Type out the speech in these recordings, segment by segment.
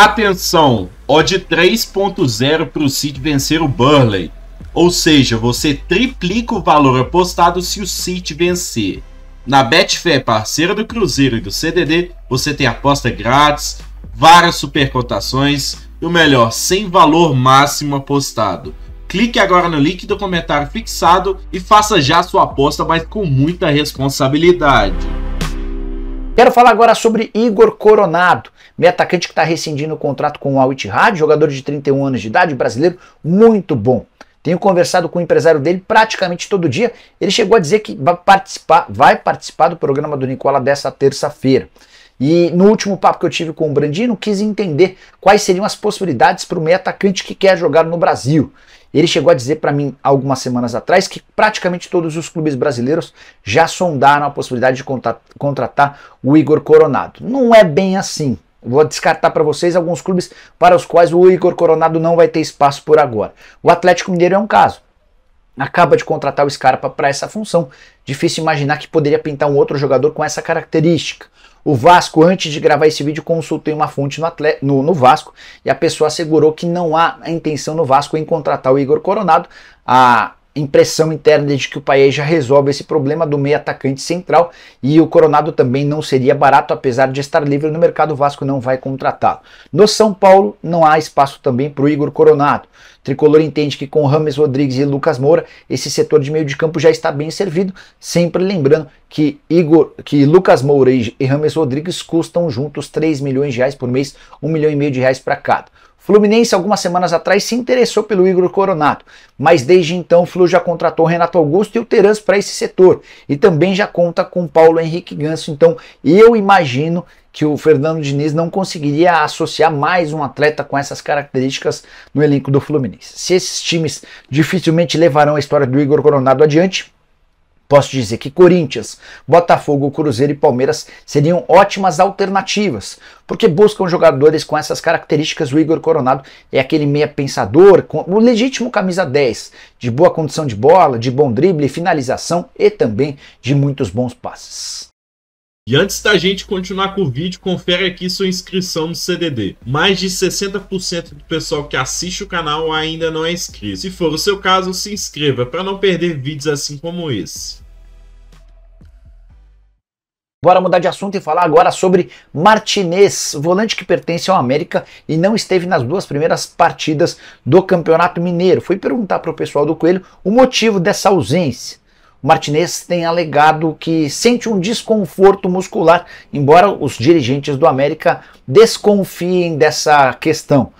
Atenção, odd 3.0 para o City vencer o Burley. Ou seja, você triplica o valor apostado se o City vencer. Na Betfair, parceira do Cruzeiro e do CDD, você tem aposta grátis, várias supercotações e o melhor, sem valor máximo apostado. Clique agora no link do comentário fixado e faça já sua aposta, mas com muita responsabilidade. Quero falar agora sobre Igor Coronado, meio atacante que está rescindindo o contrato com o Al Ittihad, jogador de 31 anos de idade, brasileiro, muito bom. Tenho conversado com o empresário dele praticamente todo dia. Ele chegou a dizer que vai participar, vai participar do programa do Nicola dessa terça-feira. E no último papo que eu tive com o Brandino, quis entender quais seriam as possibilidades para o meio atacante que quer jogar no Brasil. Ele chegou a dizer para mim algumas semanas atrás que praticamente todos os clubes brasileiros já sondaram a possibilidade de contratar o Igor Coronado. Não é bem assim. Vou descartar para vocês alguns clubes para os quais o Igor Coronado não vai ter espaço por agora. O Atlético Mineiro é um caso. Acaba de contratar o Scarpa para essa função. Difícil imaginar que poderia pintar um outro jogador com essa característica. O Vasco, antes de gravar esse vídeo, consultei uma fonte no, atleta, no, no, Vasco e a pessoa assegurou que não há a intenção no Vasco em contratar o Igor Coronado. A impressão interna de que o Paê já resolve esse problema do meio atacante central e o Coronado também não seria barato, apesar de estar livre no mercado, o Vasco não vai contratá-lo. No São Paulo, não há espaço também para o Igor Coronado. O tricolor entende que com Rames Rodrigues e Lucas Moura, esse setor de meio de campo já está bem servido, sempre lembrando que Igor, que Lucas Moura e Rames Rodrigues custam juntos 3 milhões de reais por mês, 1 milhão e meio de reais para cada. Fluminense, algumas semanas atrás, se interessou pelo Igor Coronado, mas desde então o Flu já contratou Renato Augusto e o Terans para esse setor. E também já conta com Paulo Henrique Ganso. Então eu imagino que o Fernando Diniz não conseguiria associar mais um atleta com essas características no elenco do Fluminense. Se esses times dificilmente levarão a história do Igor Coronado adiante, Posso dizer que Corinthians, Botafogo, Cruzeiro e Palmeiras seriam ótimas alternativas, porque buscam jogadores com essas características. O Igor Coronado é aquele meia pensador, com o legítimo camisa 10, de boa condição de bola, de bom drible, finalização e também de muitos bons passes. E antes da gente continuar com o vídeo, confere aqui sua inscrição no CDD. Mais de 60% do pessoal que assiste o canal ainda não é inscrito. Se for o seu caso, se inscreva para não perder vídeos assim como esse. Bora mudar de assunto e falar agora sobre Martinez, volante que pertence ao América e não esteve nas duas primeiras partidas do Campeonato Mineiro. Fui perguntar para o pessoal do Coelho o motivo dessa ausência. Martinez tem alegado que sente um desconforto muscular, embora os dirigentes do América desconfiem dessa questão.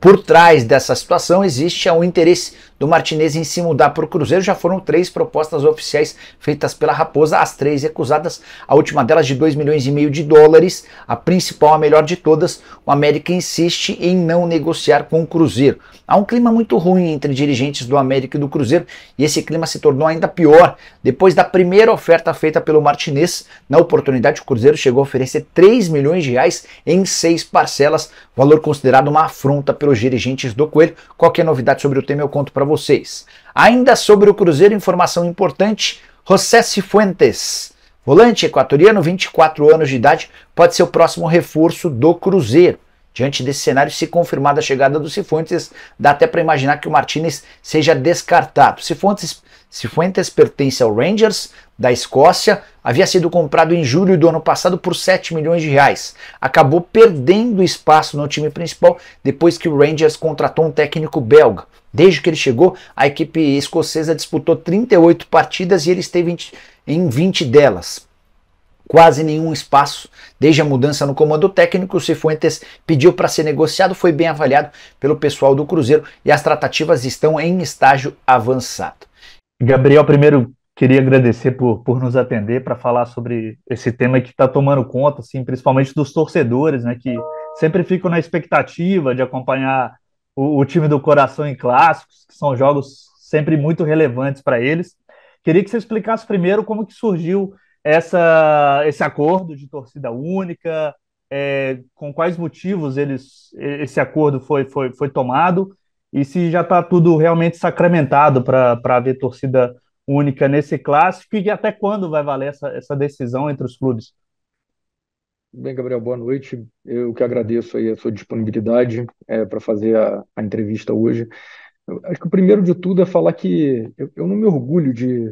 Por trás dessa situação existe é um interesse do Martinez em se mudar para o Cruzeiro. Já foram três propostas oficiais feitas pela Raposa, as três recusadas. A última delas de 2 milhões e meio de dólares. A principal, a melhor de todas. O América insiste em não negociar com o Cruzeiro. Há um clima muito ruim entre dirigentes do América e do Cruzeiro e esse clima se tornou ainda pior depois da primeira oferta feita pelo Martinez. Na oportunidade, o Cruzeiro chegou a oferecer 3 milhões de reais em seis parcelas, valor considerado uma afronta pelos dirigentes do Coelho. Qualquer novidade sobre o tema eu conto para vocês. Ainda sobre o Cruzeiro, informação importante: José Cifuentes, volante equatoriano, 24 anos de idade, pode ser o próximo reforço do Cruzeiro. Diante desse cenário, se confirmada a chegada do Cifuentes, dá até para imaginar que o Martinez seja descartado. Cifuentes, Cifuentes pertence ao Rangers da Escócia, havia sido comprado em julho do ano passado por 7 milhões de reais. Acabou perdendo espaço no time principal depois que o Rangers contratou um técnico belga. Desde que ele chegou, a equipe escocesa disputou 38 partidas e ele esteve em 20 delas quase nenhum espaço. Desde a mudança no comando técnico, o Cifuentes pediu para ser negociado, foi bem avaliado pelo pessoal do Cruzeiro e as tratativas estão em estágio avançado. Gabriel, primeiro queria agradecer por, por nos atender para falar sobre esse tema que está tomando conta, assim, principalmente dos torcedores, né, que sempre ficam na expectativa de acompanhar o, o time do coração em clássicos, que são jogos sempre muito relevantes para eles. Queria que você explicasse primeiro como que surgiu essa, esse acordo de torcida única, é, com quais motivos eles, esse acordo foi, foi, foi tomado e se já está tudo realmente sacramentado para haver torcida única nesse clássico e até quando vai valer essa, essa decisão entre os clubes. Bem, Gabriel, boa noite. Eu que agradeço aí a sua disponibilidade é, para fazer a, a, entrevista hoje. Eu acho que o primeiro de tudo é falar que eu, eu não me orgulho de,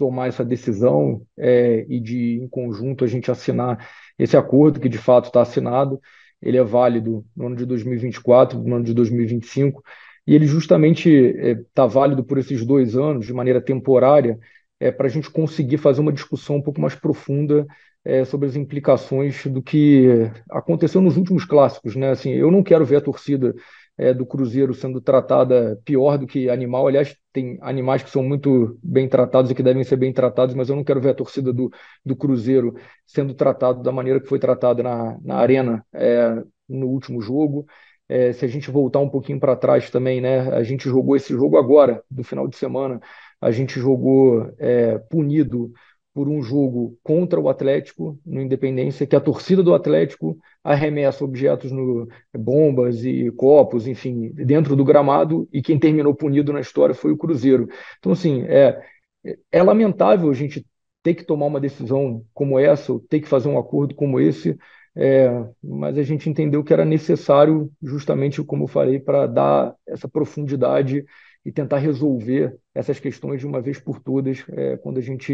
tomar essa decisão é, e de, em conjunto, a gente assinar esse acordo, que de fato está assinado, ele é válido no ano de 2024, no ano de 2025, e ele justamente está é, tá válido por esses dois anos, de maneira temporária, é, para a gente conseguir fazer uma discussão um pouco mais profunda é, sobre as implicações do que aconteceu nos últimos clássicos. Né? Assim, eu não quero ver a torcida é, do Cruzeiro sendo tratada pior do que animal. Aliás, tem animais que são muito bem tratados e que devem ser bem tratados, mas eu não quero ver a torcida do, do Cruzeiro sendo tratado da maneira que foi tratada na, na Arena é, no último jogo. É, se a gente voltar um pouquinho para trás também, né? A gente jogou esse jogo agora, no final de semana. A gente jogou é, punido por um jogo contra o Atlético no Independência, que a torcida do Atlético arremessa objetos, no, bombas e copos, enfim, dentro do gramado, e quem terminou punido na história foi o Cruzeiro. Então, assim, é, é, é lamentável a gente ter que tomar uma decisão como essa, ou ter que fazer um acordo como esse, é, mas a gente entendeu que era necessário, justamente como eu falei, para dar essa profundidade e tentar resolver essas questões de uma vez por todas é, quando a gente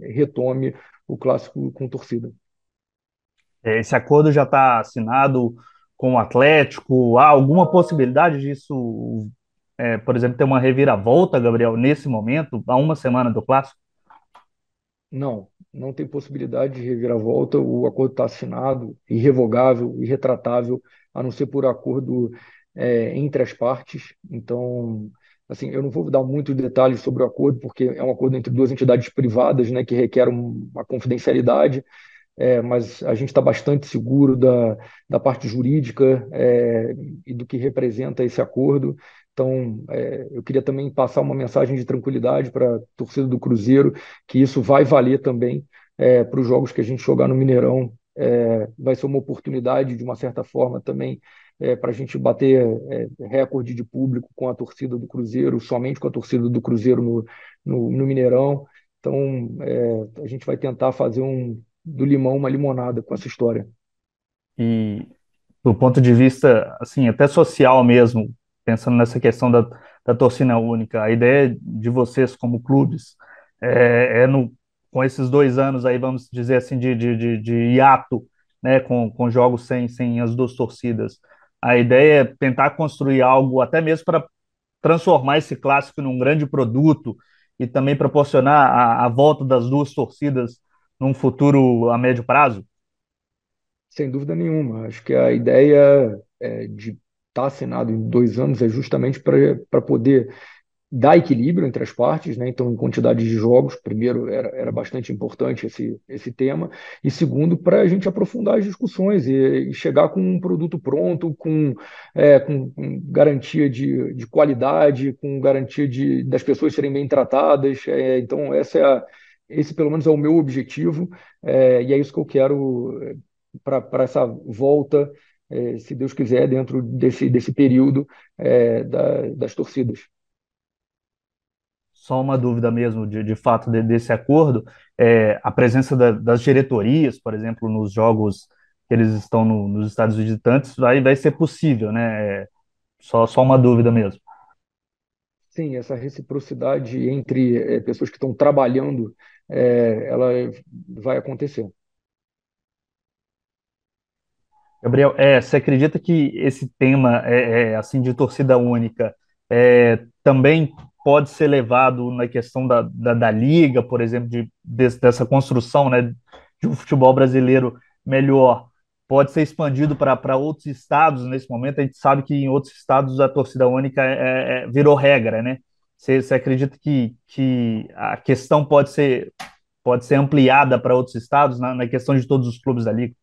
retome o clássico com torcida. É, esse acordo já está assinado com o Atlético? Há alguma possibilidade disso, é, por exemplo, ter uma reviravolta, Gabriel, nesse momento, há uma semana do Clássico? Não, não tem possibilidade de reviravolta. O acordo está assinado, irrevogável, irretratável, a não ser por acordo é, entre as partes. Então, assim, eu não vou dar muitos detalhes sobre o acordo, porque é um acordo entre duas entidades privadas, né, que requer uma confidencialidade é, mas a gente está bastante seguro da, da parte jurídica é, e do que representa esse acordo. Então, é, eu queria também passar uma mensagem de tranquilidade para a torcida do Cruzeiro, que isso vai valer também é, para os jogos que a gente jogar no Mineirão. É, vai ser uma oportunidade, de uma certa forma, também é, para a gente bater é, recorde de público com a torcida do Cruzeiro, somente com a torcida do Cruzeiro no, no, no Mineirão. Então, é, a gente vai tentar fazer um, do limão uma limonada com essa história. E do ponto de vista, assim, até social mesmo, pensando nessa questão da, da torcida única, a ideia de vocês como clubes é, é no, com esses dois anos aí, vamos dizer assim, de, de, de, de hiato, né, com, com jogos sem, sem as duas torcidas. A ideia é tentar construir algo, até mesmo para transformar esse clássico num grande produto e também proporcionar a, a volta das duas torcidas num futuro a médio prazo? Sem dúvida nenhuma. Acho que a ideia é, de estar tá assinado em dois anos é justamente para poder dar equilíbrio entre as partes, né? então em quantidade de jogos, primeiro era, era bastante importante esse, esse tema, e segundo, para a gente aprofundar as discussões e, e, chegar com um produto pronto, com, é, com, com garantia de, de qualidade, com garantia de, das pessoas serem bem tratadas, é, então essa é a esse pelo menos é o meu objetivo, é, e é isso que eu quero eh, para essa volta, é, se Deus quiser, dentro desse, desse período é, da, das torcidas. Só uma dúvida mesmo, de, de fato, de, desse acordo, a presença da, das diretorias, por exemplo, nos jogos que eles estão no, nos estados visitantes, vai, vai ser possível, né? É, só, só uma dúvida mesmo sim, essa reciprocidade entre é, pessoas que estão trabalhando, é, ela vai acontecer. Gabriel, é, você acredita que esse tema é, é assim de torcida única é, também pode ser levado na questão da, da, da liga, por exemplo, de, de, dessa construção né, de um futebol brasileiro melhor pode ser expandido para outros estados nesse momento. A gente sabe que em outros estados a torcida única é, é, é, virou regra, né? Você, você acredita que, que a questão pode ser, pode ser ampliada para outros estados na, na, questão de todos os clubes da Liga?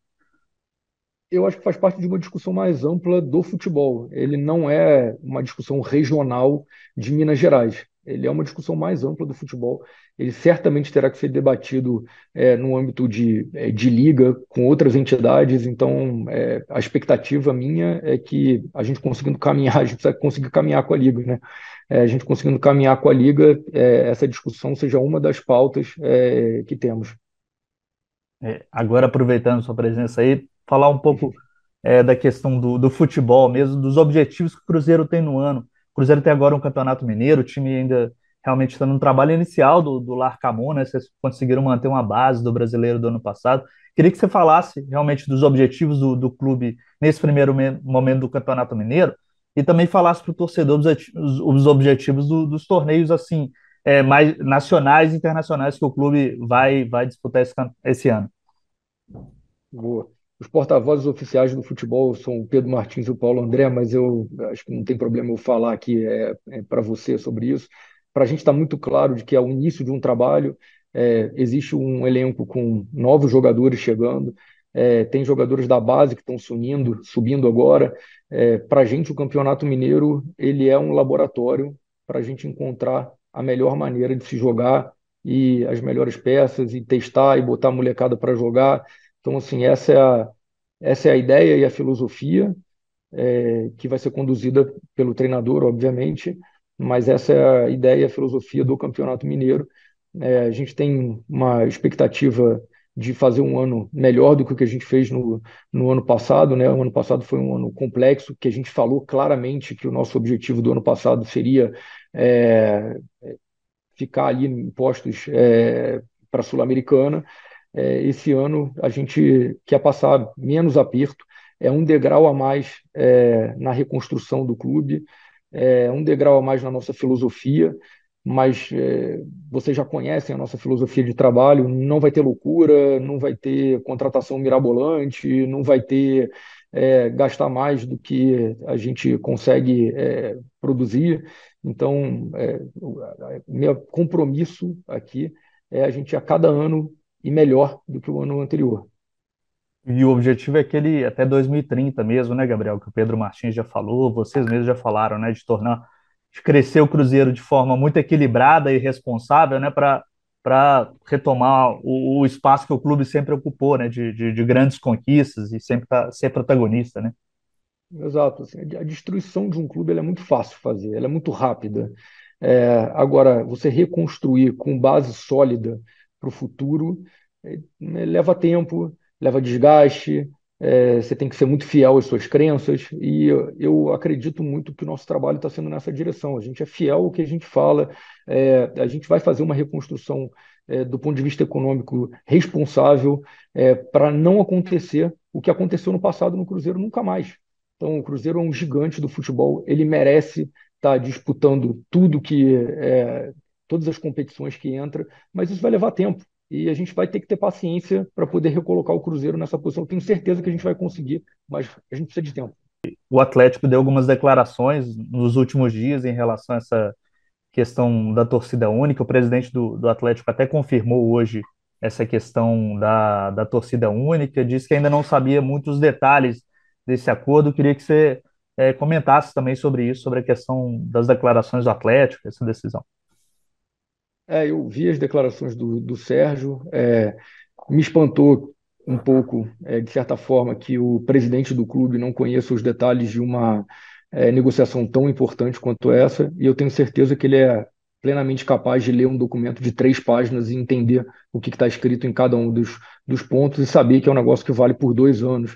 Eu acho que faz parte de uma discussão mais ampla do futebol. Ele não é uma discussão regional de Minas Gerais. Ele é uma discussão mais ampla do futebol ele certamente terá que ser debatido é, no âmbito de, é, de liga com outras entidades. Então, é, a expectativa minha é que a gente conseguindo caminhar, a gente precisa conseguir caminhar com a liga, né? É, a gente conseguindo caminhar com a liga, é, essa discussão seja uma das pautas é, que temos. agora, aproveitando sua presença aí, falar um pouco da questão do, do futebol mesmo, dos objetivos que o Cruzeiro tem no ano. O Cruzeiro tem agora um campeonato mineiro, o time ainda realmente está no trabalho inicial do, do Lar Camona, né? vocês conseguiram manter uma base do brasileiro do ano passado. Queria que você falasse realmente dos objetivos do, do clube nesse primeiro momento do Campeonato Mineiro e também falasse para o torcedor os, os objetivos do, dos torneios assim é, mais nacionais e internacionais que o clube vai, vai disputar esse, esse ano. Boa. Os porta-vozes oficiais do futebol são o Pedro Martins e o Paulo André, mas eu acho que não tem problema eu falar aqui é, é para você sobre isso para a gente está muito claro de que é o início de um trabalho, é, existe um elenco com novos jogadores chegando, é, tem jogadores da base que estão sumindo, subindo agora. É, para a gente, o Campeonato Mineiro ele é um laboratório para a gente encontrar a melhor maneira de se jogar e as melhores peças e testar e botar a molecada para jogar. Então, assim, essa é a, essa é a ideia e a filosofia é, que vai ser conduzida pelo treinador, obviamente, mas essa é a ideia, a filosofia do Campeonato Mineiro. É, a gente tem uma expectativa de fazer um ano melhor do que o que a gente fez no, no ano passado, né? O ano passado foi um ano complexo, que a gente falou claramente que o nosso objetivo do ano passado seria é, ficar ali em postos é, para a Sul-Americana. É, esse ano a gente quer passar menos aperto, é um degrau a mais é, na reconstrução do clube é, um degrau a mais na nossa filosofia, mas é, vocês já conhecem a nossa filosofia de trabalho, não vai ter loucura, não vai ter contratação mirabolante, não vai ter é, gastar mais do que a gente consegue é, produzir. Então, é, meu compromisso aqui é a gente a cada ano e melhor do que o ano anterior. E o objetivo é que ele, até 2030 mesmo, né, Gabriel, que o Pedro Martins já falou, vocês mesmos já falaram, né, de tornar, de crescer o Cruzeiro de forma muito equilibrada e responsável, né, para retomar o, o, espaço que o clube sempre ocupou, né, de, de, de grandes conquistas e sempre tá, ser protagonista, né. Exato. Assim, a destruição de um clube é muito fácil fazer, ela é muito rápida. É, agora, você reconstruir com base sólida para o futuro é, leva tempo, leva desgaste, é, você tem que ser muito fiel às suas crenças, e eu, acredito muito que o nosso trabalho está sendo nessa direção. A gente é fiel ao que a gente fala, é, a gente vai fazer uma reconstrução é, do ponto de vista econômico responsável é, para não acontecer o que aconteceu no passado no Cruzeiro nunca mais. Então, o Cruzeiro é um gigante do futebol, ele merece estar tá disputando tudo que. É, todas as competições que entra, mas isso vai levar tempo e a gente vai ter que ter paciência para poder recolocar o Cruzeiro nessa posição. Tenho certeza que a gente vai conseguir, mas a gente precisa de tempo. O Atlético deu algumas declarações nos últimos dias em relação a essa questão da torcida única. O presidente do, do Atlético até confirmou hoje essa questão da, da torcida única, disse que ainda não sabia muitos detalhes desse acordo. Queria que você é, comentasse também sobre isso, sobre a questão das declarações do Atlético, essa decisão. É, eu vi as declarações do, do Sérgio, é, me espantou um pouco, é, de certa forma, que o presidente do clube não conheça os detalhes de uma é, negociação tão importante quanto essa, e eu tenho certeza que ele é plenamente capaz de ler um documento de três páginas e entender o que está escrito em cada um dos, dos pontos e saber que é um negócio que vale por dois anos.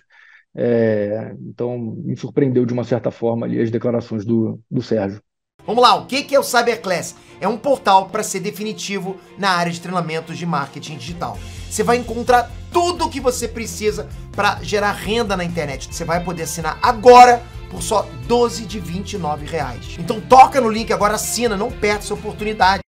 É, então, me surpreendeu de uma certa forma ali as declarações do, do Sérgio. Vamos lá, o que é o Cyberclass? É um portal para ser definitivo na área de treinamentos de marketing digital. Você vai encontrar tudo o que você precisa para gerar renda na internet. Você vai poder assinar agora por só 12 de 29 reais. Então toca no link agora, assina, não perca essa oportunidade.